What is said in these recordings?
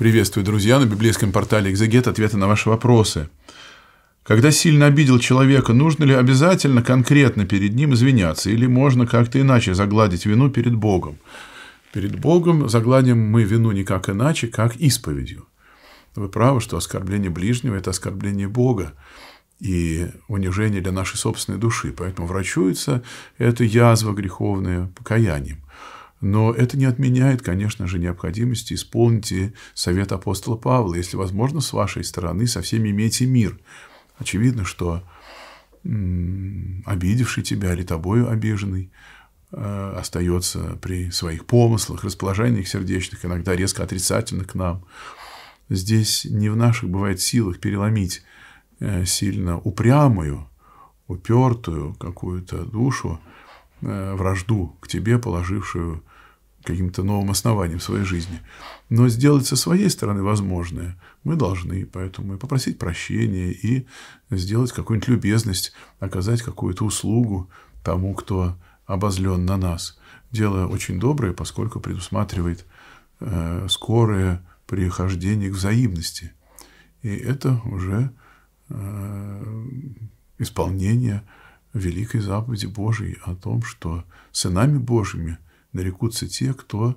Приветствую, друзья, на библейском портале «Экзегет» ответы на ваши вопросы. Когда сильно обидел человека, нужно ли обязательно конкретно перед ним извиняться, или можно как-то иначе загладить вину перед Богом? Перед Богом загладим мы вину никак иначе, как исповедью. Вы правы, что оскорбление ближнего – это оскорбление Бога и унижение для нашей собственной души. Поэтому врачуется эта язва греховная покаянием. Но это не отменяет, конечно же, необходимости исполнить совет апостола Павла. Если возможно, с вашей стороны со всеми имейте мир. Очевидно, что обидевший тебя или тобою обиженный э, остается при своих помыслах, расположениях сердечных, иногда резко отрицательно к нам. Здесь не в наших бывает силах переломить э, сильно упрямую, упертую какую-то душу, Э, вражду к тебе, положившую каким-то новым основанием своей жизни. Но сделать со своей стороны возможное мы должны, поэтому и попросить прощения, и сделать какую-нибудь любезность, оказать какую-то услугу тому, кто обозлен на нас. Дело очень доброе, поскольку предусматривает э, скорое прихождение к взаимности. И это уже э, исполнение – великой заповеди Божией о том, что сынами Божьими нарекутся те, кто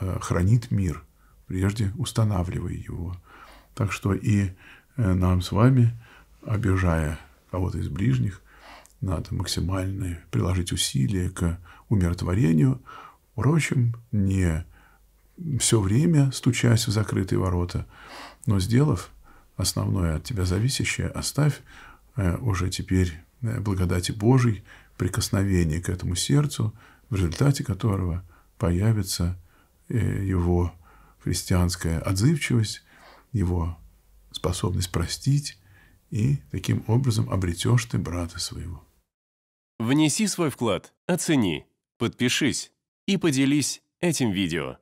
э, хранит мир, прежде устанавливая его. Так что и э, нам с вами, обижая кого-то из ближних, надо максимально приложить усилия к умиротворению, впрочем, не все время стучась в закрытые ворота, но сделав основное от тебя зависящее, оставь э, уже теперь Э, благодати Божьей, прикосновение к этому сердцу, в результате которого появится э, его христианская отзывчивость, его способность простить, и таким образом обретешь ты брата своего. Внеси свой вклад, оцени, подпишись и поделись этим видео.